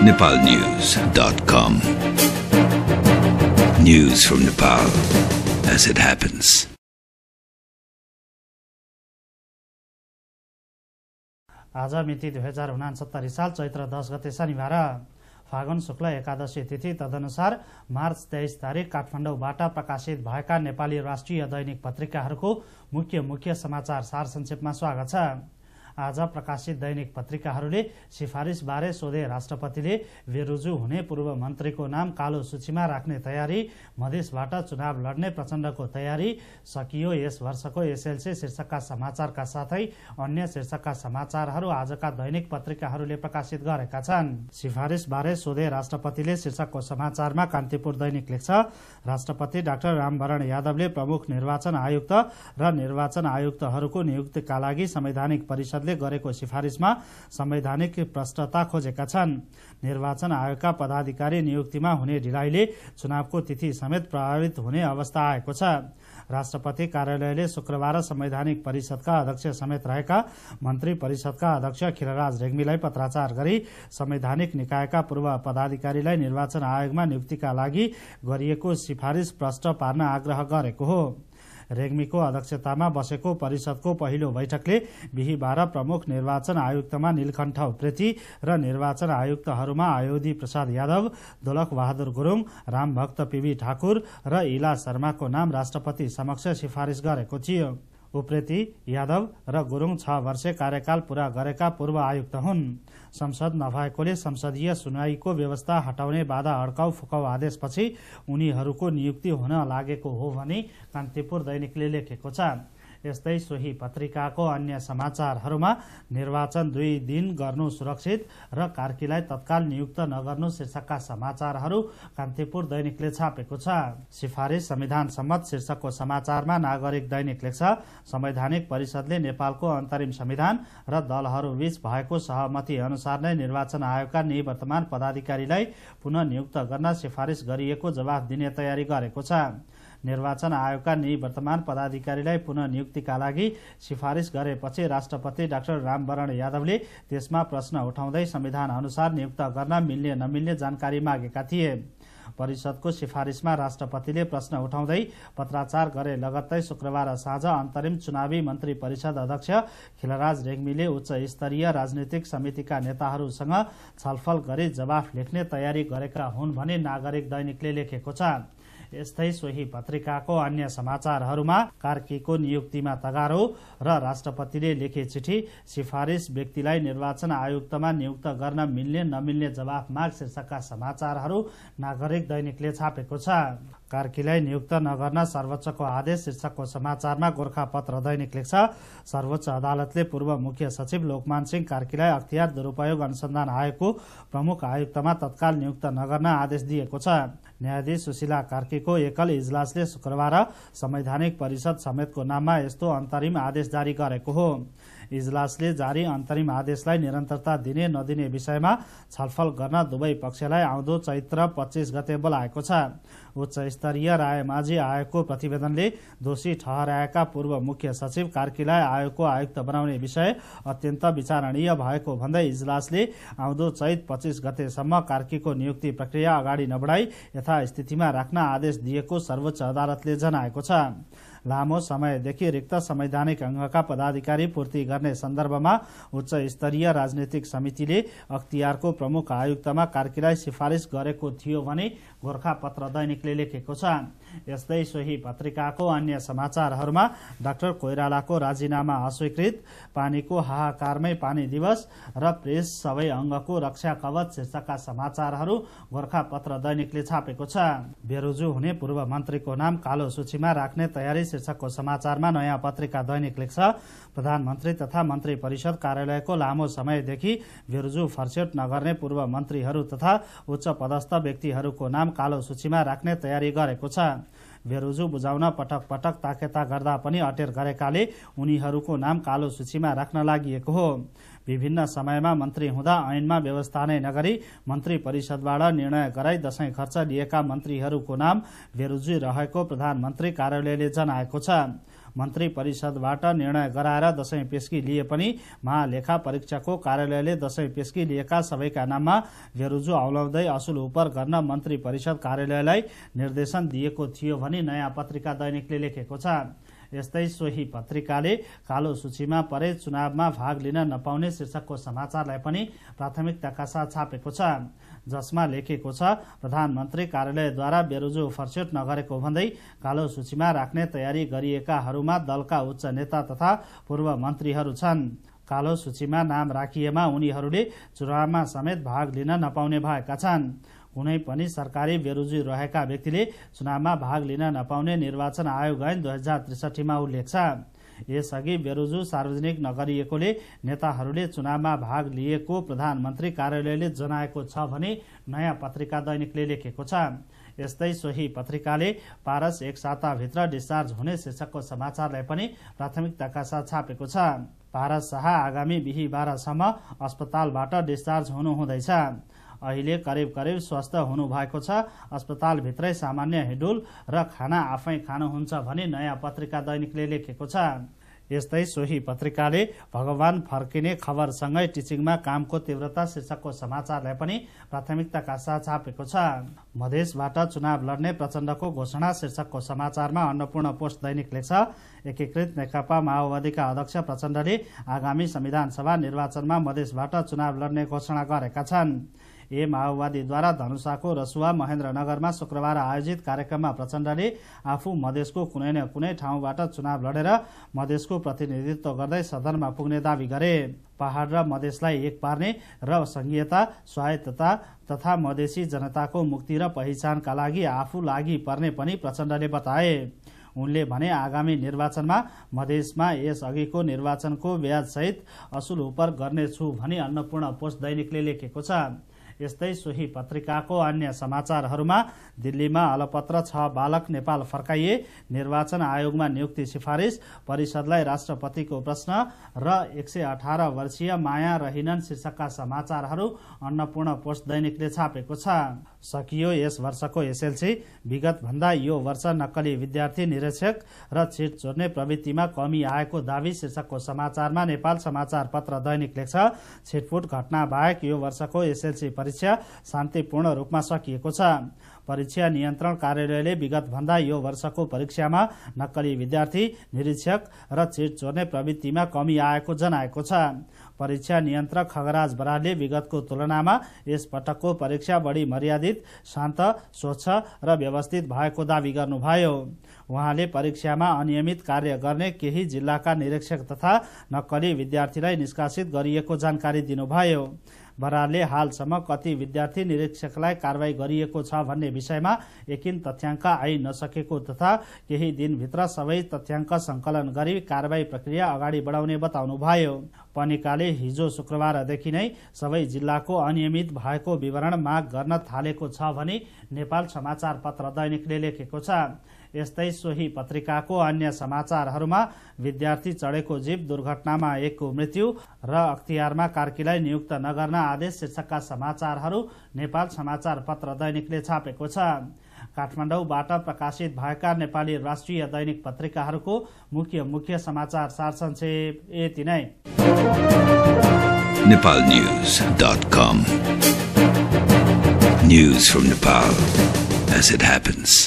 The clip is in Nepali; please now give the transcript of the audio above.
nepalnews.com. News from Nepal as it happens. आज मिति दुई हजार उनासत्तरी साल चैत्र दस गते शनिबार फागुन शुक्ल एकादशी तिथि तदनुसार मार्च तेइस तारिक काठमाडौँबाट प्रकाशित भएका नेपाली राष्ट्रिय दैनिक पत्रिकाहरूको मुख्य मुख्य समाचार सार संक्षेपमा स्वागत छ आज प्रकाशित दैनिक पत्रिकाहरूले सिफारिसबारे सोधे राष्ट्रपतिले बेरुजु हुने पूर्व मन्त्रीको नाम कालो सूचीमा राख्ने तयारी मधेसबाट चुनाव लड्ने प्रचण्डको तयारी सकियो यस वर्षको एसएलसी शीर्षकका समाचारका साथै अन्य शीर्षकका समाचारहरू आजका दैनिक पत्रिकाहरूले प्रकाशित गरेका छन् सिफारिसबारे सोधे राष्ट्रपतिले शीर्षकको समाचारमा कान्तिपुर दैनिक लेख्छ राष्ट्रपति डाक्टर रामवरण यादवले प्रमुख निर्वाचन आयुक्त र निर्वाचन आयुक्तहरूको नियुक्तिका लागि संवैधानिक परिषद परिषदले गरेको सिफारिशमा संवैधानिक प्रष्टता खोजेका छन् निर्वाचन आयोगका पदाधिकारी नियुक्तिमा हुने ढिलाइले चुनावको तिथि समेत प्रभावित हुने अवस्था आएको छ राष्ट्रपति कार्यालयले शुक्रबार संवैधानिक परिषदका अध्यक्ष समेत रहेका मन्त्री परिषदका अध्यक्ष खिलराज रेग्मीलाई पत्राचार गरी संवैधानिक निकायका पूर्व पदाधिकारीलाई निर्वाचन आयोगमा नियुक्तिका लागि गरिएको सिफारिस प्रष्ट पार्न आग्रह गरेको हो रेग्मीको अध्यक्षतामा बसेको परिषदको पहिलो बैठकले बिहिबार प्रमुख निर्वाचन आयुक्तमा निलकण्ठ उप्रेती र निर्वाचन आयुक्तहरूमा आयोधी प्रसाद यादव दोलक बहादुर गुरूङ रामभक्त पीवी ठाकुर र इला शर्माको नाम राष्ट्रपति समक्ष सिफारिस गरेको थियो उप्रेती यादव र गुरूङ छ वर्ष कार्यकाल पूरा गरेका पूर्व आयुक्त हुन् संसद नभएकोले संसदीय सुनवाईको व्यवस्था हटाउने बाधा अड्काउ फुकाउ आदेशपछि उनीहरूको नियुक्ति हुन लागेको हो भनी कान्तिपुर दैनिकले लेखेको छ यस्तै सोही पत्रिकाको अन्य समाचारहरूमा निर्वाचन दुई दिन गर्नु सुरक्षित र कार्कीलाई तत्काल नियुक्त नगर्नु शीर्षकका समाचारहरू कान्तिपुर दैनिकले छापेको छ सिफारिस संविधान सम्मत शीर्षकको समाचारमा नागरिक दैनिक लेख्छ संवैधानिक परिषदले नेपालको अन्तरिम संविधान र दलहरूबीच भएको सहमति अनुसार नै निर्वाचन आयोगका निवर्तमान पदाधिकारीलाई पुनः नियुक्त गर्न सिफारिस गरिएको जवाफ दिने तयारी गरेको छ निर्वाचन आयोगका निवर्तमान पदाधिकारीलाई पुनः नियुक्तिका लागि सिफारिस गरेपछि राष्ट्रपति डाक्टर रामवरण यादवले त्यसमा प्रश्न उठाउँदै संविधान अनुसार नियुक्त गर्न मिल्ने नमिल्ने जानकारी मागेका थिए परिषदको सिफारिसमा राष्ट्रपतिले प्रश्न उठाउँदै पत्राचार गरे लगत्तै शुक्रबार साँझ अन्तरिम चुनावी मन्त्री परिषद अध्यक्ष खिलराज रेग्मीले उच्च स्तरीय राजनीतिक समितिका नेताहरूसँग छलफल गरी जवाफ लेख्ने तयारी गरेका हुन् भनी नागरिक दैनिकले लेखेको छ यस्तै सोही पत्रिकाको अन्य समाचारहरूमा कार्कीको नियुक्तिमा तगारो र राष्ट्रपतिले लेखे चिठी सिफारिस व्यक्तिलाई निर्वाचन आयुक्तमा नियुक्त गर्न मिल्ने नमिल्ने जवाफ माग शीर्षकका समाचारहरू नागरिक दैनिकले छापेको छ कार्कीलाई नियुक्त नगर्न सर्वोच्चको आदेश शीर्षकको समाचारमा गोर्खापत्र दैनिक लेख्छ सर्वोच्च अदालतले पूर्व मुख्य सचिव लोकमान सिंह कार्कीलाई अख्तियार दुरूपयोग अनुसन्धान आयोगको प्रमुख आयुक्तमा तत्काल नियुक्त नगर्न आदेश दिएको छ न्यायाधीश सुशीला कार्कीको एकल इजलासले शुक्रबार संवैधानिक परिषद समेतको नाममा यस्तो अन्तरिम आदेश जारी गरेको हो इजलासले जारी अन्तरिम आदेशलाई निरन्तरता दिने नदिने विषयमा छलफल गर्न दुवै पक्षलाई आउँदो चैत्र पच्चिस गते बोलाएको छ उच्च स्तरीय रायमाझी आयोगको प्रतिवेदनले दोषी ठहराएका पूर्व मुख्य सचिव कार्कीलाई आयोगको आयुक्त बनाउने विषय अत्यन्त विचारणीय भएको भन्दै इजलासले आउँदो चैत पच्चिस गतेसम्म कार्कीको नियुक्ति प्रक्रिया अगाडि नबढाई यथास्थितिमा राख्न आदेश दिएको सर्वोच्च अदालतले जनाएको छ लामो समयदेखि रिक्त संवैधानिक अङ्गका पदाधिकारी पूर्ति गर्ने सन्दर्भमा उच्च स्तरीय राजनैतिक समितिले अख्तियारको प्रमुख आयुक्तमा कार्कीलाई सिफारिस गरेको थियो भने गोर्खापत्र दैनिकले लेखेको छ यस्तै सोही पत्रिकाको अन्य समाचारहरूमा डाक्टर कोइरालाको राजीनामा अस्वीकृत पानीको हाहाकारमै पानी दिवस र प्रेस सबै अङ्गको रक्षा कवच शीर्षकका समाचारहरू गोर्खापत्र दैनिकले छापेको छ बेरोजु हुने पूर्व मन्त्रीको नाम कालो सूचीमा राख्ने तयारी शीर्षकको समाचारमा नयाँ पत्रिका दैनिक लेख्छ प्रधानमन्त्री तथा मन्त्री परिषद कार्यालयको लामो समयदेखि भेरुजु फर्सेट नगर्ने पूर्व मन्त्रीहरू तथा उच्च पदस्थ व्यक्तिहरूको नाम कालो सूचीमा राख्ने तयारी गरेको छ बेरोजु बुझाउन पटक पटक ताकेता गर्दा पनि अटेर गरेकाले उनीहरूको नाम कालो सूचीमा राख्न लागि हो विभिन्न समयमा मन्त्री हुँदा ऐनमा व्यवस्था नै नगरी मन्त्री परिषदबाट निर्णय गराई दशैं खर्च लिएका मन्त्रीहरूको नाम बेरोजी रहेको प्रधानमन्त्री कार्यालयले जनाएको छ मन्त्री परिषदबाट निर्णय गराएर दशैं पेस्की लिए पनि महालेखा परीक्षकको कार्यालयले दशैं पेस्की लिएका सबैका नाममा घेरुजु औलाउँदै असुल उपर गर्न मन्त्री परिषद कार्यालयलाई निर्देशन दिएको थियो भनी नयाँ पत्रिका दैनिकले लेखेको छ यस्तै सोही पत्रिकाले कालो सूचीमा परे चुनावमा भाग लिन नपाउने शीर्षकको समाचारलाई पनि प्राथमिकताका साथ छापेको छ जसमा लेखेको छ प्रधानमन्त्री कार्यालयद्वारा बेरोजु फर्सेट नगरेको भन्दै कालो सूचीमा राख्ने तयारी गरिएकाहरूमा दलका उच्च नेता तथा पूर्व मन्त्रीहरू छन् कालो सूचीमा नाम राखिएमा उनीहरूले चुनावमा समेत भाग लिन नपाउने भएका छन् हुनै पनि सरकारी बेरोजी रहेका व्यक्तिले चुनावमा भाग लिन नपाउने निर्वाचन आयोग ऐन दुई हजार त्रिसठीमा उल्लेख छ यसअघि बेरोजु सार्वजनिक नगरिएकोले नेताहरूले चुनावमा भाग लिएको प्रधानमन्त्री कार्यालयले जनाएको छ भने नयाँ पत्रिका दैनिकले लेखेको छ यस्तै सोही पत्रिकाले पारस एक साताभित्र डिस्चार्ज हुने शीर्षकको समाचारलाई पनि प्राथमिकताका साथ छापेको छ पारस शाह आगामी बिहिबारसम्म अस्पतालबाट डिस्चार्ज हुनुहुँदैछ अहिले करिब करिब स्वस्थ भएको छ अस्पतालभित्रै सामान्य हिडुल र खाना आफै खानुहुन्छ भने नयाँ पत्रिका दैनिकले लेखेको छ यस्तै सोही पत्रिकाले भगवान फर्किने खबरसँगै टिचिङमा कामको तीव्रता शीर्षकको समाचारलाई पनि प्राथमिकताका साथ छापेको छ मधेसबाट चुनाव लड्ने प्रचण्डको घोषणा शीर्षकको समाचारमा अन्नपूर्ण पोस्ट दैनिक लेख्छ एकीकृत नेकपा माओवादीका अध्यक्ष प्रचण्डले आगामी संविधान सभा निर्वाचनमा मधेसबाट चुनाव लड्ने घोषणा गरेका छन् ए माओवादीद्वारा धनुषाको रसुवा महेन्द्रनगरमा शुक्रबार आयोजित कार्यक्रममा प्रचण्डले आफू मधेसको कुनै न कुनै ठाउँबाट चुनाव लडेर मधेसको प्रतिनिधित्व गर्दै सदनमा पुग्ने दावी गरे पहाड़ र मधेसलाई एक पार्ने र संघीयता स्वायत्तता तथा मधेसी जनताको मुक्ति र पहिचानका लागि आफू लागि पर्ने पनि प्रचण्डले बताए उनले भने आगामी निर्वाचनमा मधेसमा यसअघिको निर्वाचनको ब्याजसहित असुल उप गर्नेछु भनी अन्नपूर्ण पोस्ट दैनिकले लेखेको छ यस्तै सोही पत्रिकाको अन्य समाचारहरूमा दिल्लीमा अलपत्र छ बालक नेपाल फर्काइए निर्वाचन आयोगमा नियुक्ति सिफारिस परिषदलाई राष्ट्रपतिको प्रश्न र एक सय अठार वर्षीय माया रहिनन् शीर्षकका समाचारहरू अन्नपूर्ण पोस्ट दैनिकले छापेको छ सकियो यस वर्षको एसएलसी विगतभन्दा यो वर्ष नक्कली विद्यार्थी निरीक्षक र छिट चोर्ने प्रवृत्तिमा कमी आएको दावी शीर्षकको समाचारमा नेपाल समाचार पत्र दैनिक लेख्छ छिटफुट घटना बाहेक यो वर्षको एसएलसी परीक्षा शान्तिपूर्ण रूपमा सकिएको छ परीक्षा नियन्त्रण कार्यालयले विगतभन्दा यो वर्षको परीक्षामा नक्कली विद्यार्थी निरीक्षक र छिट चोर्ने प्रवृत्तिमा कमी आएको जनाएको छ परीक्षा नियन्त्रक खगराज बराले विगतको तुलनामा यस पटकको परीक्षा बढी मर्यादित शान्त स्वच्छ र व्यवस्थित भएको दावी गर्नुभयो उहाँले परीक्षामा अनियमित कार्य गर्ने केही जिल्लाका निरीक्षक तथा नक्कली विद्यार्थीलाई निष्कासित गरिएको जानकारी दिनुभयो बरालले हालसम्म कति विद्यार्थी निरीक्षकलाई कारवाही गरिएको छ भन्ने विषयमा यकिन तथ्याङ्क आइ नसकेको तथा केही दिनभित्र सबै तथ्याङ्क संकलन गरी कारवाही प्रक्रिया अगाडि बढाउने बताउनुभयो पनिकाले हिजो शुक्रबारदेखि नै सबै जिल्लाको अनियमित भएको विवरण माग गर्न थालेको छ भनी नेपाल समाचार पत्र दैनिकले लेखेको छ यस्तै सोही पत्रिकाको अन्य समाचारहरूमा विद्यार्थी चढेको जीव दुर्घटनामा एकको मृत्यु र अख्तियारमा कार्कीलाई नियुक्त नगर्न आदेश शीर्षकका समाचारहरू नेपाल समाचार पत्र दैनिकले छापेको छ काठमाडौँबाट प्रकाशित भएका नेपाली राष्ट्रिय दैनिक पत्रिकाहरूको मुख्य मुख्य समाचार सारसंक्षेप यति नै Nepal news dot com news from Nepal as it happens